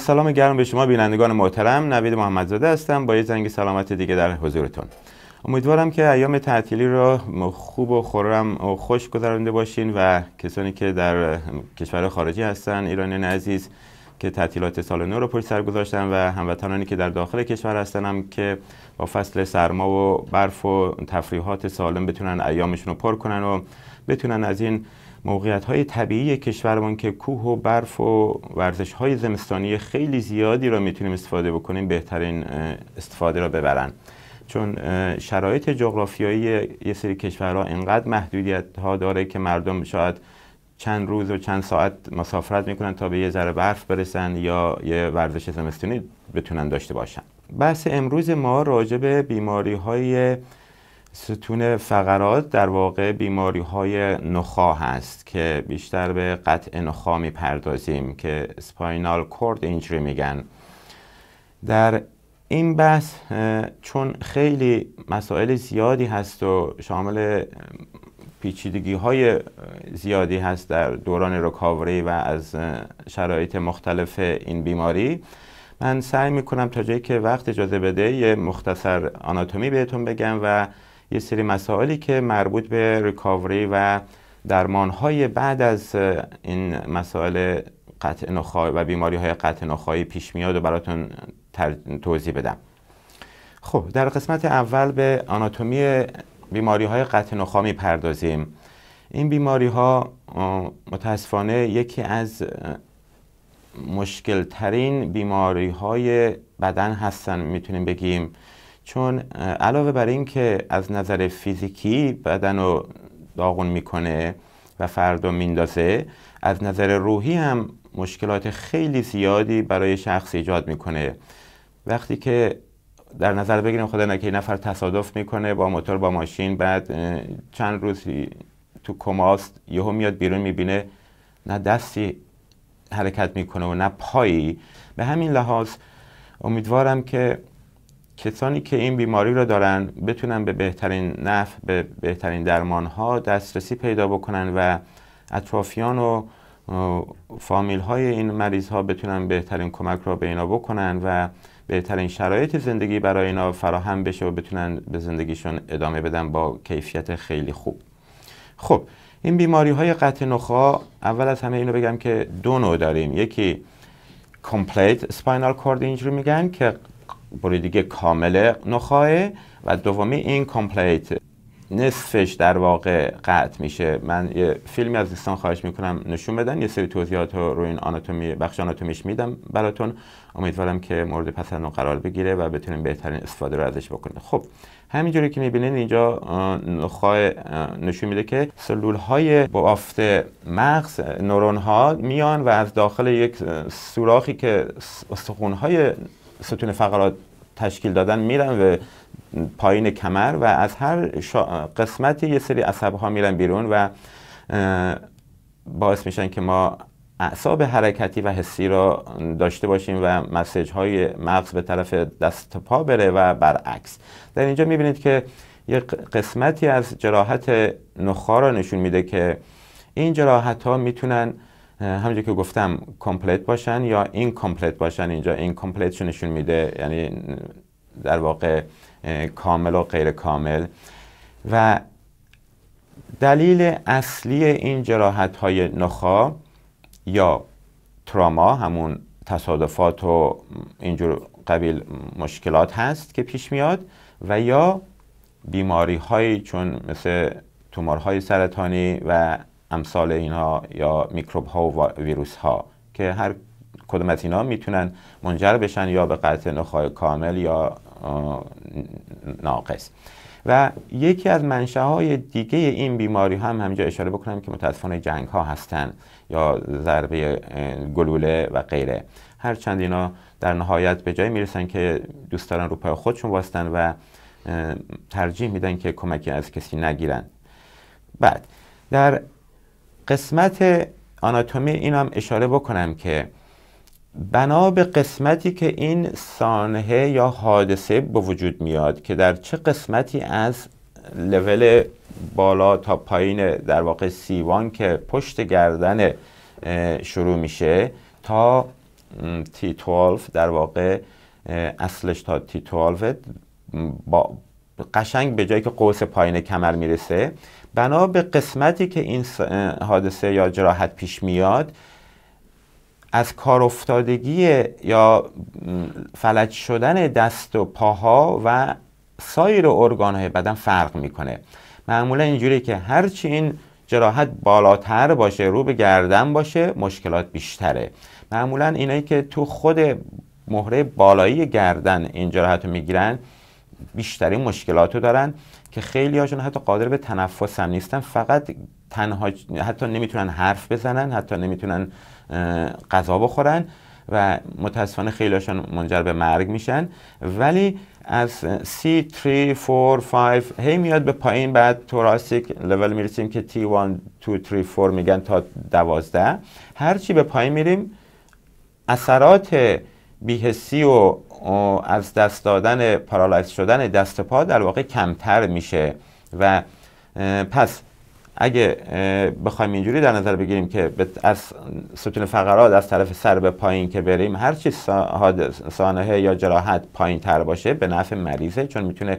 سلام گرم به شما بینندگان محترم نوید محمدزاده هستم با یه زنگ سلامت دیگه در حضورتون امیدوارم که ایام تعطیلی را خوب و خورم و خوش گذرانده باشین و کسانی که در کشور خارجی هستن ایرانیان عزیز که تعطیلات سال نو رو پشت سر گذاشتن و هموطنانی که در داخل کشور هستن هم که با فصل سرما و برف و تفریحات سالم بتونن ایامشون رو پر کنن و بتونن از این موقعیت های طبیعی کشورمان که کوه و برف و ورزش های زمستانی خیلی زیادی را میتونیم استفاده بکنیم بهترین استفاده را ببرن چون شرایط جغرافیایی یه سری کشورها اینقدر محدودیت ها داره که مردم شاید چند روز و چند ساعت مسافرت میکنن تا به یه ذره برف برسن یا یه ورزش زمستانی بتونن داشته باشن بحث امروز ما راجع به بیماری های ستون فقرات در واقع بیماری های نخا هست که بیشتر به قطع نخا پردازیم که سپاینال کورد اینجری میگن در این بحث چون خیلی مسائل زیادی هست و شامل پیچیدگی های زیادی هست در دوران رکاوری و از شرایط مختلف این بیماری من سعی میکنم تا جایی که وقت اجازه بده یه مختصر آناتومی بهتون بگم و یه سری مسائلی که مربوط به ریکاوری و های بعد از این مسائل قطع و بیماری های قطع نخواهی پیش میاد و براتون توضیح بدم خب در قسمت اول به آناتومی بیماری های قطع نخواهی میپردازیم این بیماری ها متاسفانه یکی از مشکل ترین بیماری های بدن هستن میتونیم بگیم چون علاوه بر این که از نظر فیزیکی بدن رو داغون میکنه و فرد رو میندازه از نظر روحی هم مشکلات خیلی زیادی برای شخص ایجاد میکنه وقتی که در نظر بگیریم خدا نکه نفر تصادف میکنه با موتور با ماشین بعد چند روزی تو کماست یهو میاد بیرون میبینه نه دستی حرکت میکنه و نه پایی به همین لحاظ امیدوارم که کسانی که این بیماری رو دارن بتونن به بهترین نفع به بهترین درمان ها دسترسی پیدا بکنن و اطرافیان و فامیل های این مریض ها بتونن بهترین کمک را به اینا بکنن و بهترین شرایط زندگی برای اینا فراهم بشه و بتونن به زندگیشون ادامه بدن با کیفیت خیلی خوب خب این بیماری های قطع نخا اول از همه اینو بگم که دو نوع داریم یکی کمپلیت سپاینال کورد اینجوری میگن که دیگه کامله نخواه و دومی این کامپلیت نصفش در واقع قطع میشه من یه فیلمی از دوستان خواهش میکنم نشون بدن یه سری توضیحات رو روی این آناتومی بخش آناتومیش میدم براتون امیدوارم که مورد پسند قرار بگیره و بتونیم بهترین استفاده رو ازش بکنیم خب همینجوری که میبینین اینجا نخواه نشون میده که سلول های بافت مغز نورون ها میان و از داخل یک سوراخی که استخون های ستون فقرات تشکیل دادن میرن و پایین کمر و از هر قسمتی یه سری عصب ها میرن بیرون و باعث میشن که ما اعصاب حرکتی و حسی را داشته باشیم و مسیج های مغز به طرف دست پا بره و برعکس در اینجا میبینید که یه قسمتی از جراحت نخا را نشون میده که این جراحت ها میتونن همونجور که گفتم کامپلیت باشن یا این کامپلیت باشن اینجا این کامپلیت نشون میده یعنی در واقع کامل و غیر کامل و دلیل اصلی این جراحت های نخا یا تراما همون تصادفات و اینجور قبیل مشکلات هست که پیش میاد و یا بیماری های چون مثل تومارهای سرطانی و امثال اینها یا میکروب ها و ویروس ها که هر کدوم از اینا میتونن منجر بشن یا به قطع نخای کامل یا ناقص و یکی از منشه های دیگه این بیماری هم همینجا اشاره بکنم که متاسفانه جنگ ها هستن یا ضربه گلوله و غیره هرچند اینا در نهایت به جایی میرسن که دوست دارن رو خودشون واستن و ترجیح میدن که کمکی از کسی نگیرن بعد در قسمت آناتومی این هم اشاره بکنم که بنا به قسمتی که این سانحه یا حادثه به وجود میاد که در چه قسمتی از لول بالا تا پایین در واقع سیوان که پشت گردن شروع میشه تا t 12 در واقع اصلش تا تی 12 با قشنگ به جایی که قوس پایین کمر میرسه بنا به قسمتی که این حادثه یا جراحت پیش میاد از کار افتادگی یا فلج شدن دست و پاها و سایر ارگانهای بدن فرق میکنه معمولا اینجوری که هرچی این جراحت بالاتر باشه رو به گردن باشه مشکلات بیشتره معمولا اینایی که تو خود مهره بالایی گردن این جراحت رو میگیرن بیشترین مشکلات رو دارن که خیلی هاشون حتی قادر به تنفس هم نیستن فقط تنها حتی نمیتونن حرف بزنن حتی نمیتونن غذا بخورن و متاسفانه خیلی هاشون منجر به مرگ میشن ولی از C3, 4, 5 هی میاد به پایین بعد توراسیک لول میرسیم که T1, 2, 3, 4 میگن تا 12 هرچی به پایین میریم اثرات بیهسی و از دست دادن پارالایز شدن دست پا در واقع کمتر میشه و پس اگه بخوایم اینجوری در نظر بگیریم که از ستون فقرات از طرف سر به پایین که بریم هر چی یا جراحت پایین تر باشه به نفع مریضه چون میتونه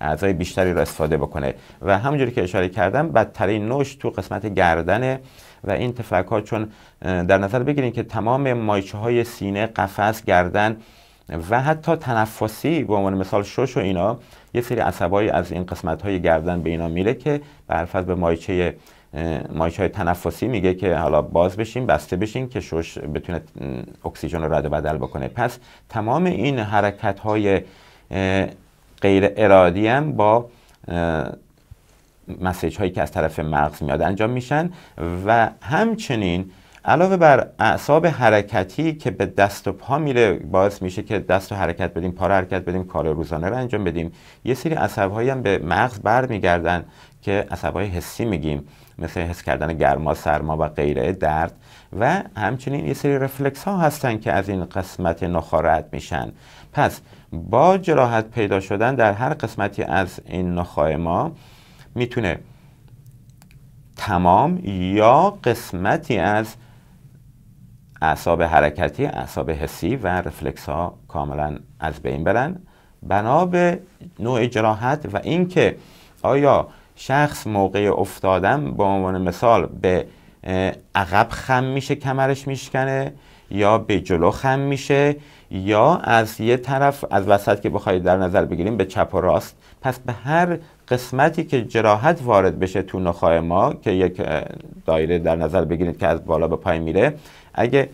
اعضای بیشتری را استفاده بکنه و همونجوری که اشاره کردم بدترین نوش تو قسمت گردنه و این تفرک ها چون در نظر بگیریم که تمام مایچه های سینه قفس گردن و حتی تنفسی به عنوان مثال شش و اینا یه سری عصبایی از این قسمت های گردن به اینا میره که به از به مایچه های تنفسی میگه که حالا باز بشین بسته بشین که شش بتونه اکسیژن رو رد و بدل بکنه پس تمام این حرکت های غیر ارادی هم با مسیج هایی که از طرف مغز میاد انجام میشن و همچنین علاوه بر اعصاب حرکتی که به دست و پا میره باعث میشه که دست و حرکت بدیم پا رو حرکت بدیم کار روزانه رو انجام بدیم یه سری عصبهایی هم به مغز برمیگردن که عصبهای حسی میگیم مثل حس کردن گرما سرما و غیره درد و همچنین یه سری رفلکس ها هستن که از این قسمت نخارت میشن پس با جراحت پیدا شدن در هر قسمتی از این نخای ما میتونه تمام یا قسمتی از اعصاب حرکتی اعصاب حسی و رفلکس ها کاملا از بین برن بنا به نوع جراحت و اینکه آیا شخص موقع افتادن به عنوان مثال به عقب خم میشه کمرش میشکنه یا به جلو خم میشه یا از یه طرف از وسط که بخواید در نظر بگیریم به چپ و راست پس به هر قسمتی که جراحت وارد بشه تو نخواه ما که یک دایره در نظر بگیرید که از بالا به پایین میره اگه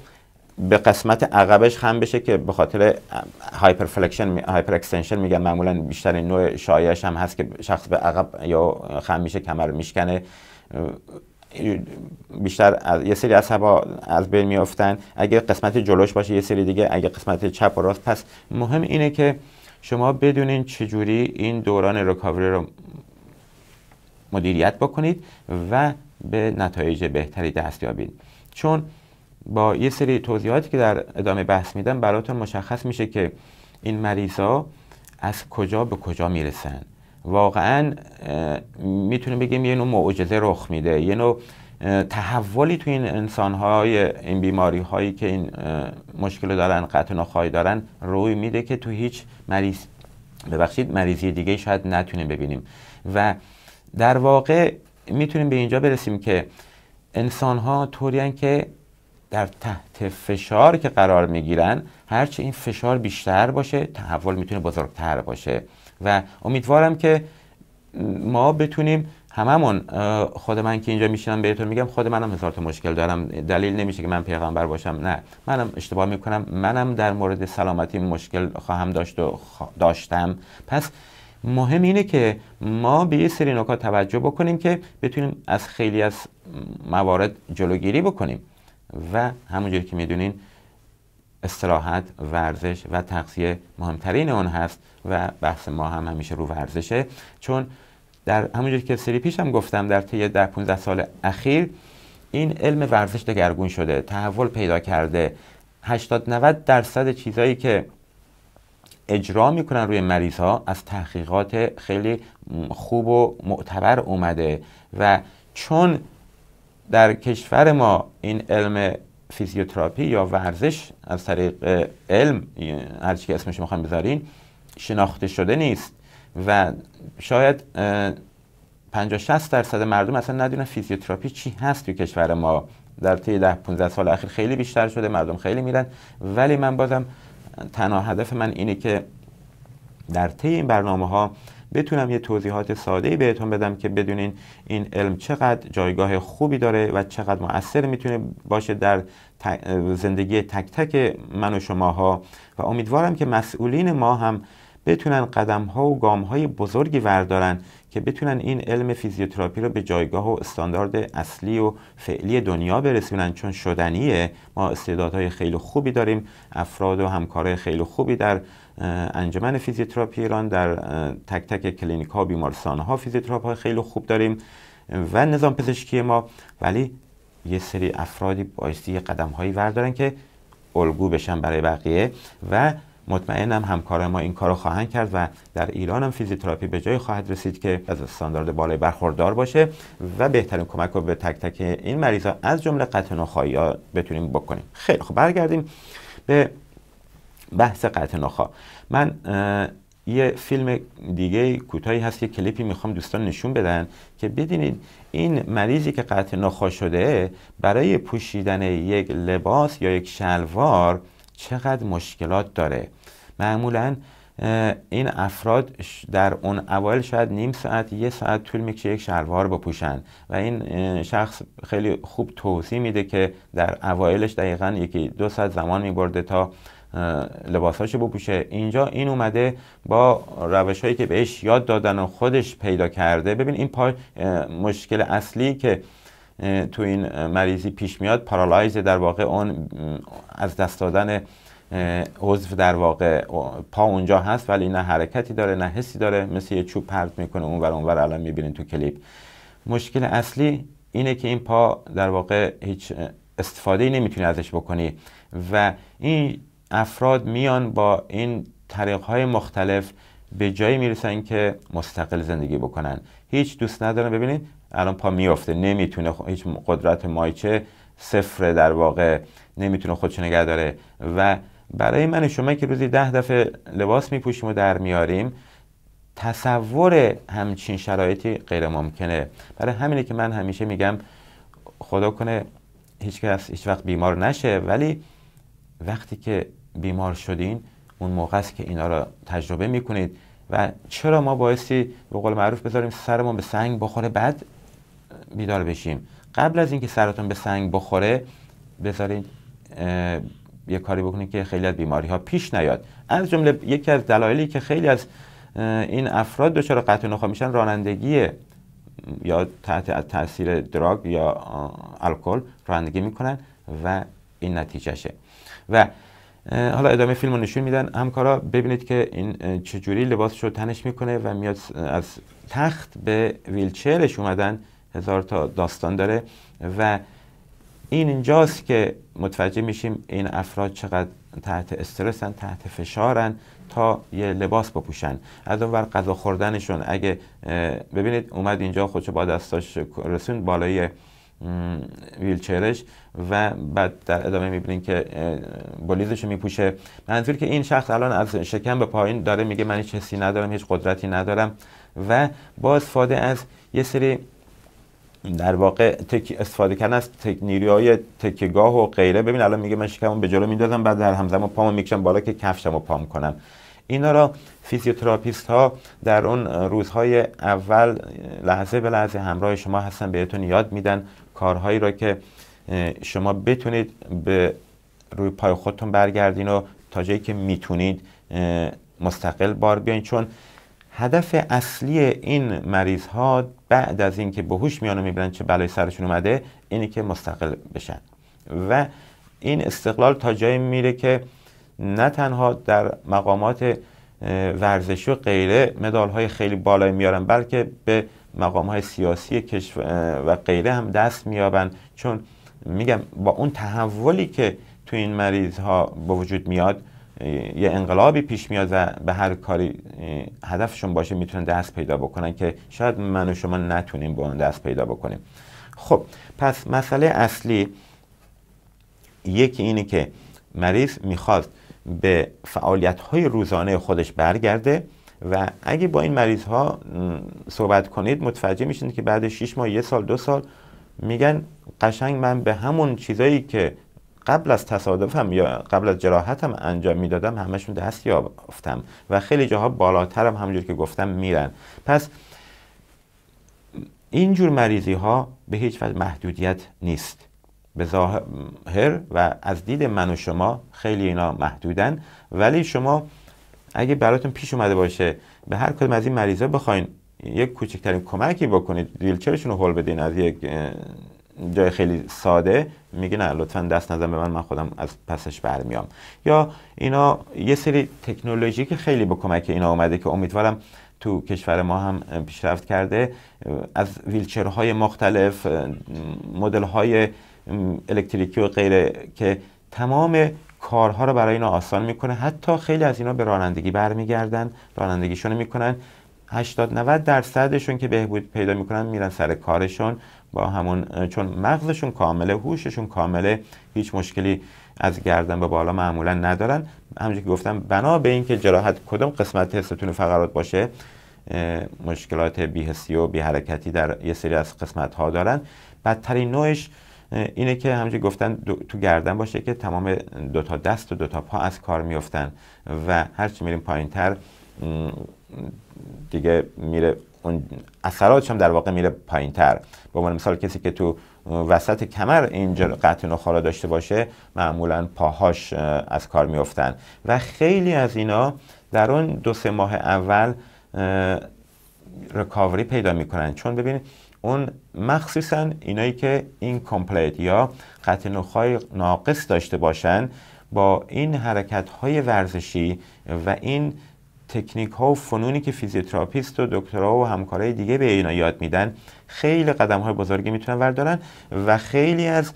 به قسمت عقبش خم بشه که به خاطر هایپر فلکشن هایپر اکستنشن میگن معمولا بیشترین نوع شایعش هم هست که شخص به عقب یا خم میشه کمر میشکنه بیشتر از یه سری عصب از بین میافتن اگه قسمت جلوش باشه یه سری دیگه اگه قسمت چپ و راست پس مهم اینه که شما بدونین چجوری این دوران ریکاوری رو مدیریت بکنید و به نتایج بهتری دست یابید چون با یه سری توضیحاتی که در ادامه بحث میدم براتون مشخص میشه که این مریضا از کجا به کجا میرسن واقعا میتونیم بگیم یه نوع معجزه رخ میده یه نوع تحولی تو این انسان های این بیماری هایی که این مشکل دارن قطع نخواهی دارن روی میده که تو هیچ مریض ببخشید مریضی دیگه شاید نتونیم ببینیم و در واقع میتونیم به اینجا برسیم که انسان ها طوری که در تحت فشار که قرار میگیرن هرچه این فشار بیشتر باشه تحول میتونه بزرگتر باشه و امیدوارم که ما بتونیم هممون خود من که اینجا میشینم بهتون میگم خود منم هزار تا مشکل دارم دلیل نمیشه که من پیغمبر باشم نه منم اشتباه میکنم منم در مورد سلامتی مشکل خواهم داشت و داشتم پس مهم اینه که ما به یه سری نکات توجه بکنیم که بتونیم از خیلی از موارد جلوگیری بکنیم و همونجور که میدونین استراحت ورزش و تغذیه مهمترین اون هست و بحث ما هم همیشه رو ورزشه چون در همونجور که سری پیش هم گفتم در طی در 15 سال اخیر این علم ورزش دگرگون شده تحول پیدا کرده 80 90 درصد چیزایی که اجرا میکنن روی مریض ها از تحقیقات خیلی خوب و معتبر اومده و چون در کشور ما این علم فیزیوتراپی یا ورزش از طریق علم چی که اسمش میخوام بذارین شناخته شده نیست و شاید 50 60 درصد مردم اصلا ندونن فیزیوتراپی چی هست تو کشور ما در طی 10 15 سال اخیر خیلی بیشتر شده مردم خیلی میرن ولی من بازم تنها هدف من اینه که در طی این برنامه ها بتونم یه توضیحات ساده ای بهتون بدم که بدونین این علم چقدر جایگاه خوبی داره و چقدر مؤثر میتونه باشه در زندگی تک تک من و شماها و امیدوارم که مسئولین ما هم بتونن قدم ها و گام های بزرگی وردارن که بتونن این علم فیزیوتراپی رو به جایگاه و استاندارد اصلی و فعلی دنیا برسونن چون شدنیه ما استعدادهای خیلی خوبی داریم افراد و همکارای خیلی خوبی در انجمن فیزیوتراپی ایران در تک تک کلینیک ها بیمارستان ها فیزیوتراپ های خیلی خوب داریم و نظام پزشکی ما ولی یه سری افرادی بایستی قدم هایی وردارن که الگو بشن برای بقیه و مطمئنم همکار ما این کارو خواهند کرد و در ایران هم فیزیوتراپی به جای خواهد رسید که از استاندارد بالای برخوردار باشه و بهترین کمک رو به تک تک این مریضا از جمله قطع نخایی ها بتونیم بکنیم خیلی خب برگردیم به بحث قطع نخوا. من یه فیلم دیگه کوتاهی هست که کلیپی میخوام دوستان نشون بدن که ببینید این مریضی که قطع نخوا شده برای پوشیدن یک لباس یا یک شلوار چقدر مشکلات داره معمولا این افراد در اون اول شاید نیم ساعت یه ساعت طول میکشه یک شلوار بپوشن و این شخص خیلی خوب توضیح میده که در اوایلش دقیقا یکی دو ساعت زمان میبرده تا لباساشو بپوشه اینجا این اومده با روش هایی که بهش یاد دادن و خودش پیدا کرده ببین این پا... مشکل اصلی که تو این مریضی پیش میاد پارالایز در واقع اون از دست دادن عضو در واقع پا اونجا هست ولی نه حرکتی داره نه حسی داره مثل یه چوب پرت میکنه اونور اونور الان میبینین تو کلیپ مشکل اصلی اینه که این پا در واقع هیچ استفاده ای نمیتونی ازش بکنی و این افراد میان با این طریق های مختلف به جایی میرسن که مستقل زندگی بکنن هیچ دوست ندارن ببینید الان پا میفته نمیتونه هیچ قدرت مایچه صفر در واقع نمیتونه خودش نگه داره و برای من شما که روزی ده دفعه لباس میپوشیم و در میاریم تصور همچین شرایطی غیر ممکنه برای همینه که من همیشه میگم خدا کنه هیچ کس هیچ وقت بیمار نشه ولی وقتی که بیمار شدین اون موقع است که اینا را تجربه میکنید و چرا ما بایستی به قول معروف بذاریم سرمون به سنگ بخوره بعد بیدار بشیم قبل از اینکه سرتون به سنگ بخوره بذارید یه کاری بکنید که خیلی از بیماری ها پیش نیاد از جمله یکی از دلایلی که خیلی از این افراد دچار قطع نخواه میشن رانندگی یا تحت تاثیر دراگ یا الکل رانندگی میکنن و این نتیجهشه و حالا ادامه فیلم رو نشون میدن همکارا ببینید که این چجوری لباسش رو تنش میکنه و میاد از تخت به ویلچرش اومدن هزار تا داستان داره و این اینجاست که متوجه میشیم این افراد چقدر تحت استرسن تحت فشارن تا یه لباس بپوشن از اونور غذا خوردنشون اگه ببینید اومد اینجا خودشو با دستاش رسوند بالای ویلچرش و بعد در ادامه میبینین که بلیزش میپوشه منظور که این شخص الان از شکم به پایین داره میگه من هیچ حسی ندارم هیچ قدرتی ندارم و با استفاده از یه سری در واقع تک استفاده کردن از تک های تکگاه و غیره ببین الان میگه من شکمو به جلو میندازم بعد در همزمان پامو میکشم بالا که کفشمو پام کنم اینا را فیزیوتراپیست ها در اون روزهای اول لحظه به لحظه همراه شما هستن بهتون یاد میدن کارهایی را که شما بتونید به روی پای خودتون برگردین و تا جایی که میتونید مستقل بار بیاین چون هدف اصلی این مریض ها بعد از اینکه به هوش میان و میبرن چه بلای سرشون اومده اینه که مستقل بشن و این استقلال تا جایی میره که نه تنها در مقامات ورزشی و غیره مدال های خیلی بالایی میارن بلکه به مقام های سیاسی کشور و غیره هم دست میابند چون میگم با اون تحولی که تو این مریض ها به وجود میاد یه انقلابی پیش میاد و به هر کاری هدفشون باشه میتونن دست پیدا بکنن که شاید من و شما نتونیم به اون دست پیدا بکنیم خب پس مسئله اصلی یکی اینه که مریض میخواست به فعالیت های روزانه خودش برگرده و اگه با این مریض ها صحبت کنید متوجه میشین که بعد 6 ماه یه سال دو سال میگن قشنگ من به همون چیزایی که قبل از تصادفم یا قبل از جراحتم انجام میدادم همشون دست یافتم و خیلی جاها بالاترم همونجور که گفتم میرن پس اینجور مریضی ها به هیچ وجه محدودیت نیست به ظاهر و از دید من و شما خیلی اینا محدودن ولی شما اگه براتون پیش اومده باشه به هر کدوم از این مریضا بخواین یک کوچکترین کمکی بکنید ویلچرشون رو هول بدین از یک جای خیلی ساده میگه نه لطفا دست نزن به من من خودم از پسش برمیام یا اینا یه سری تکنولوژی که خیلی به کمک اینا اومده که امیدوارم تو کشور ما هم پیشرفت کرده از ویلچرهای مختلف های الکتریکی و غیره که تمام کارها رو برای اینا آسان میکنه حتی خیلی از اینا به رانندگی برمیگردن رانندگیشون میکنن 80 90 درصدشون که بهبود پیدا میکنن میرن سر کارشون با همون چون مغزشون کامله هوششون کامله هیچ مشکلی از گردن به بالا معمولا ندارن همونجوری که گفتم بنا به اینکه جراحت کدوم قسمت ستون فقرات باشه مشکلات بیهسی و بی حرکتی در یه سری از قسمت ها دارن بدترین نوعش اینه که همچنین گفتن تو گردن باشه که تمام دو تا دست و دوتا پا از کار میفتن و هرچی میریم پایین تر دیگه میره اون اثراتش هم در واقع میره پایین تر به عنوان مثال کسی که تو وسط کمر اینجا قطع داشته باشه معمولا پاهاش از کار میفتن و خیلی از اینا در اون دو سه ماه اول رکاوری پیدا میکنن چون ببینید اون مخصوصا اینایی که این کمپلیت یا قطع نخای ناقص داشته باشن با این حرکت های ورزشی و این تکنیک ها و فنونی که فیزیوتراپیست و دکترها و همکارای دیگه به اینا یاد میدن خیلی قدم های بزرگی میتونن بردارن و خیلی از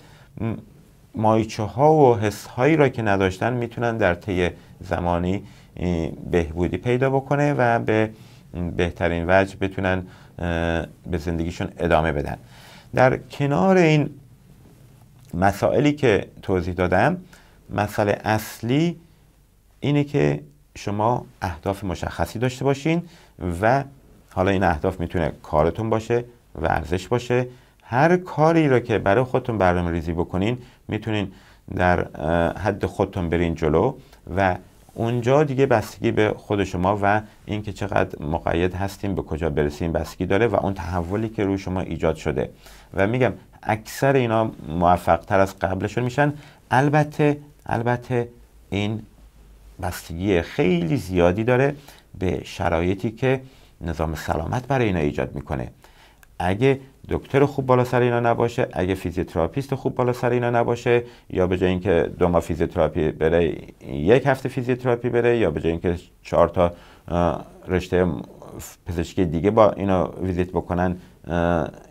مایچه ها و حس هایی را که نداشتن میتونن در طی زمانی بهبودی پیدا بکنه و به بهترین وجه بتونن به زندگیشون ادامه بدن در کنار این مسائلی که توضیح دادم مسئله اصلی اینه که شما اهداف مشخصی داشته باشین و حالا این اهداف میتونه کارتون باشه ورزش باشه هر کاری را که برای خودتون برنامه ریزی بکنین میتونین در حد خودتون برین جلو و اونجا دیگه بستگی به خود شما و اینکه چقدر مقید هستیم به کجا برسیم بستگی داره و اون تحولی که روی شما ایجاد شده و میگم اکثر اینا موفق تر از قبلشون میشن البته البته این بستگی خیلی زیادی داره به شرایطی که نظام سلامت برای اینا ایجاد میکنه اگه دکتر خوب بالا سر اینا نباشه اگه فیزیوتراپیست خوب بالا سر اینا نباشه یا به جای اینکه دو ماه فیزیوتراپی بره یک هفته فیزیوتراپی بره یا به جای اینکه چهار تا رشته پزشکی دیگه با اینا ویزیت بکنن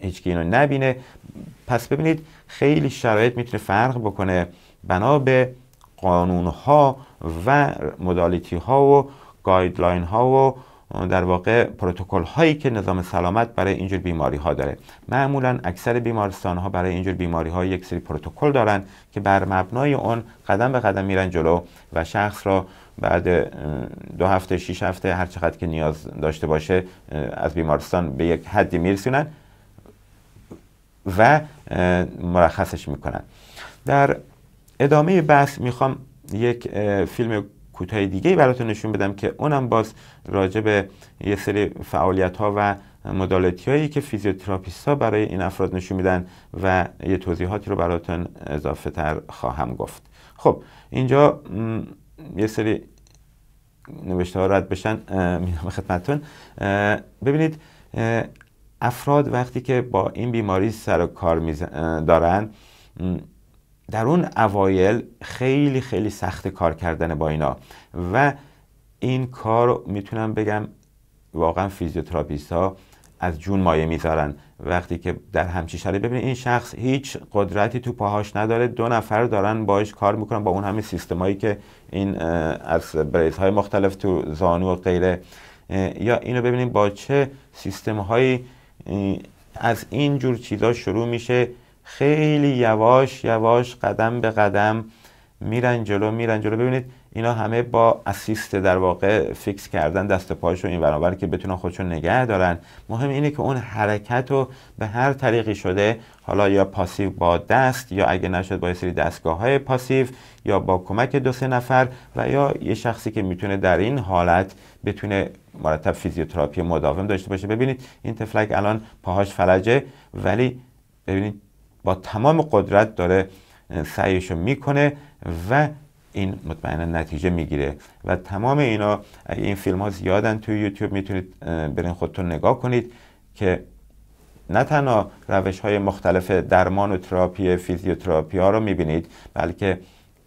هیچکی اینو نبینه پس ببینید خیلی شرایط میتونه فرق بکنه بنا به قانون ها و مدالیتی ها و گایدلاین ها و در واقع پروتکل هایی که نظام سلامت برای اینجور بیماری ها داره معمولا اکثر بیمارستان ها برای اینجور بیماری ها یک سری پروتکل دارن که بر مبنای اون قدم به قدم میرن جلو و شخص را بعد دو هفته شیش هفته هر چقدر که نیاز داشته باشه از بیمارستان به یک حدی میرسونن و مرخصش میکنن در ادامه بحث میخوام یک فیلم کوتاه دیگه ای براتون نشون بدم که اونم باز راجع به یه سری فعالیت ها و مدالتی هایی که فیزیوتراپیست ها برای این افراد نشون میدن و یه توضیحاتی رو براتون اضافه تر خواهم گفت خب اینجا یه سری نوشته ها رد بشن خدمتون ببینید افراد وقتی که با این بیماری سر و کار دارن در اون اوایل خیلی خیلی سخت کار کردن با اینا و این کار میتونم بگم واقعا فیزیوتراپیست ها از جون مایه میذارن وقتی که در همچی شرایط ببینید این شخص هیچ قدرتی تو پاهاش نداره دو نفر دارن باش کار میکنن با اون همه سیستمایی که این از بریس های مختلف تو زانو و غیره یا اینو ببینیم با چه سیستم هایی از این جور چیزا شروع میشه خیلی یواش یواش قدم به قدم میرن جلو میرن جلو ببینید اینا همه با اسیست در واقع فیکس کردن دست پاش این برابر که بتونن خودشون نگه دارن مهم اینه که اون حرکت رو به هر طریقی شده حالا یا پاسیو با دست یا اگه نشد با یه سری دستگاه های پاسیو یا با کمک دو سه نفر و یا یه شخصی که میتونه در این حالت بتونه مرتب فیزیوتراپی مداوم داشته باشه ببینید این تفلک الان پاهاش فلجه ولی ببینید با تمام قدرت داره سعیشو میکنه و این مطمئنا نتیجه میگیره و تمام اینا اگه این فیلم ها زیادن توی یوتیوب میتونید برین خودتون نگاه کنید که نه تنها روش های مختلف درمان و تراپی فیزیوتراپی ها رو میبینید بلکه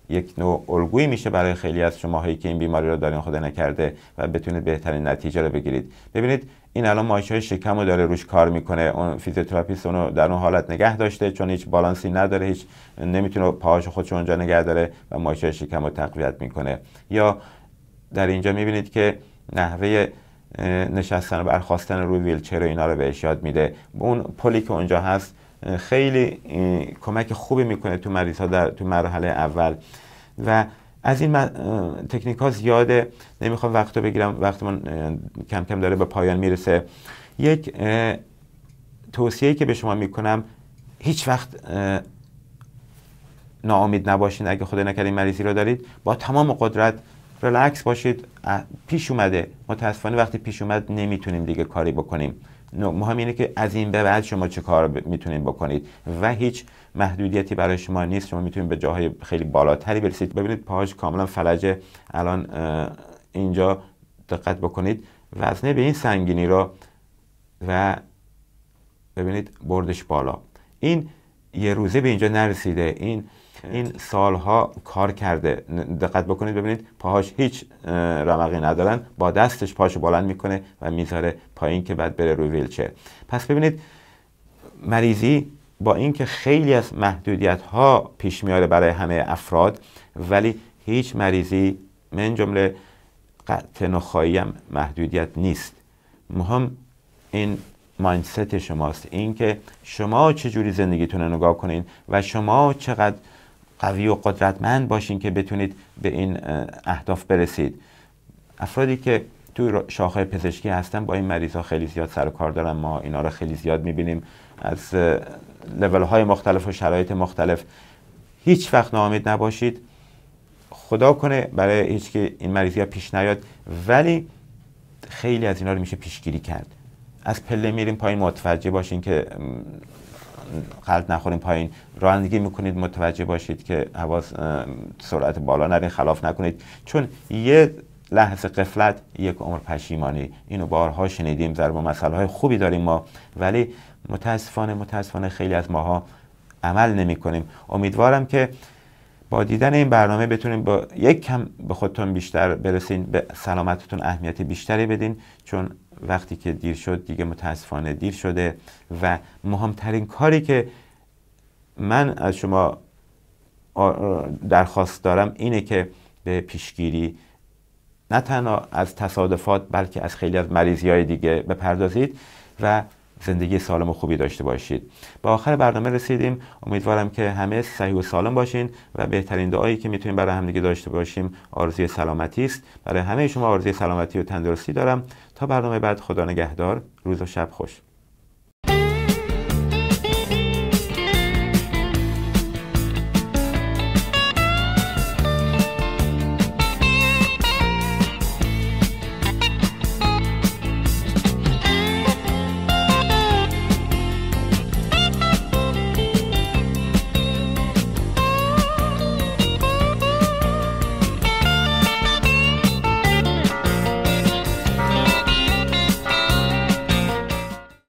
یک نوع الگویی میشه برای خیلی از شماهایی که این بیماری رو دارین خود نکرده و بتونید بهترین نتیجه رو بگیرید ببینید این الان مایش های شکم رو داره روش کار میکنه اون فیزیوتراپیست اونو در اون حالت نگه داشته چون هیچ بالانسی نداره هیچ نمیتونه پاهاش خودش اونجا نگه داره و مایش های شکم رو تقویت میکنه یا در اینجا میبینید که نحوه نشستن و برخواستن روی ویلچر و اینا رو بهش یاد میده اون پلی که اونجا هست خیلی کمک خوبی میکنه تو مریض ها در تو مرحله اول و از این تکنیک ها زیاده نمیخوام وقت رو بگیرم وقت من کم کم داره به پایان میرسه یک توصیه که به شما میکنم هیچ وقت ناامید نباشین اگه خدا نکردین مریضی رو دارید با تمام قدرت رلکس باشید پیش اومده متاسفانه وقتی پیش اومد نمیتونیم دیگه کاری بکنیم مهم اینه که از این به بعد شما چه کار میتونید بکنید و هیچ محدودیتی برای شما نیست شما میتونید به جاهای خیلی بالاتری برسید ببینید پاهاش کاملا فلجه الان اینجا دقت بکنید وزنه به این سنگینی را و ببینید بردش بالا این یه روزه به اینجا نرسیده این این سالها کار کرده دقت بکنید ببینید پاهاش هیچ رمقی ندارن با دستش پاشو بلند میکنه و میذاره پایین که بعد بره روی ویلچر پس ببینید مریضی با اینکه خیلی از محدودیت ها پیش میاره برای همه افراد ولی هیچ مریضی من جمله قطع نخایی هم محدودیت نیست مهم این مایندست شماست اینکه شما چجوری زندگیتون رو نگاه کنین و شما چقدر قوی و قدرتمند باشین که بتونید به این اهداف برسید افرادی که توی شاخه پزشکی هستن با این مریض ها خیلی زیاد سر و کار دارن ما اینا رو خیلی زیاد میبینیم از لول های مختلف و شرایط مختلف هیچ وقت ناامید نباشید خدا کنه برای هیچ که این مریضی ها پیش نیاد ولی خیلی از اینا رو میشه پیشگیری کرد از پله میریم پایین متوجه باشین که قلط نخوریم پایین رانندگی میکنید متوجه باشید که حواس سرعت بالا نرین خلاف نکنید چون یه لحظه قفلت یک عمر پشیمانی اینو بارها شنیدیم ضرب مسئله های خوبی داریم ما ولی متاسفانه متاسفانه خیلی از ماها عمل نمی کنیم امیدوارم که با دیدن این برنامه بتونیم با یک کم به خودتون بیشتر برسین به سلامتتون اهمیت بیشتری بدین چون وقتی که دیر شد دیگه متاسفانه دیر شده و مهمترین کاری که من از شما درخواست دارم اینه که به پیشگیری نه تنها از تصادفات بلکه از خیلی از مریضی های دیگه بپردازید و زندگی سالم و خوبی داشته باشید به آخر برنامه رسیدیم امیدوارم که همه صحیح و سالم باشین و بهترین دعایی که میتونیم برای همدیگه داشته باشیم آرزوی سلامتی است برای همه شما آرزوی سلامتی و تندرستی دارم تا برنامه بعد خدا نگهدار روز و شب خوش